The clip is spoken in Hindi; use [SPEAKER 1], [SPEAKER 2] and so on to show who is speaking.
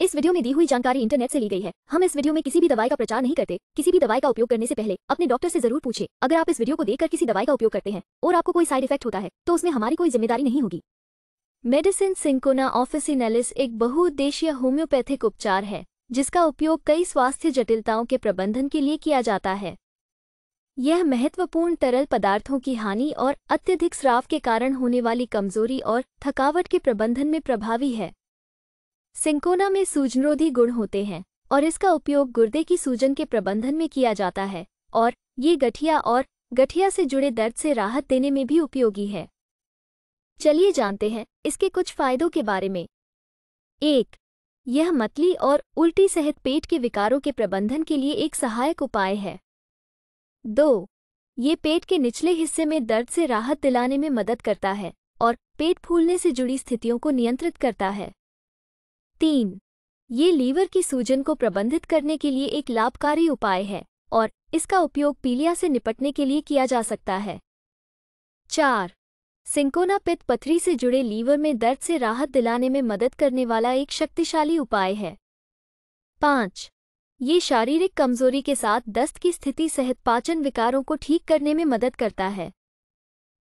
[SPEAKER 1] इस वीडियो में दी हुई जानकारी इंटरनेट से ली गई है हम इस वीडियो में किसी भी दवाई का प्रचार नहीं करते किसी भी दवाई का उपयोग करने से पहले अपने डॉक्टर से जरूर पूछे अगर आप इस वीडियो को देखकर किसी दवाई का उपयोग करते हैं और आपको कोई साइड इफेक्ट होता है तो उसमें हमारी कोई जिम्मेदारी नहीं होगी मेडिसिन सिंकोना ऑफिसिनेलिस एक बहुउद्देशीय होम्योपैथिक उपचार है जिसका उपयोग कई स्वास्थ्य जटिलताओं के प्रबंधन के लिए किया जाता है यह महत्वपूर्ण तरल पदार्थों की हानि और अत्यधिक श्राव के कारण होने वाली कमजोरी और थकावट के प्रबंधन में प्रभावी है सिंकोना में सूजनरोधी गुण होते हैं और इसका उपयोग गुर्दे की सूजन के प्रबंधन में किया जाता है और ये गठिया और गठिया से जुड़े दर्द से राहत देने में भी उपयोगी है चलिए जानते हैं इसके कुछ फायदों के बारे में एक यह मतली और उल्टी सहित पेट के विकारों के प्रबंधन के लिए एक सहायक उपाय है दो ये पेट के निचले हिस्से में दर्द से राहत दिलाने में मदद करता है और पेट फूलने से जुड़ी स्थितियों को नियंत्रित करता है तीन ये लीवर की सूजन को प्रबंधित करने के लिए एक लाभकारी उपाय है और इसका उपयोग पीलिया से निपटने के लिए किया जा सकता है चार सिंकोना पित्त पथरी से जुड़े लीवर में दर्द से राहत दिलाने में मदद करने वाला एक शक्तिशाली उपाय है पाँच ये शारीरिक कमजोरी के साथ दस्त की स्थिति सहित पाचन विकारों को ठीक करने में मदद करता है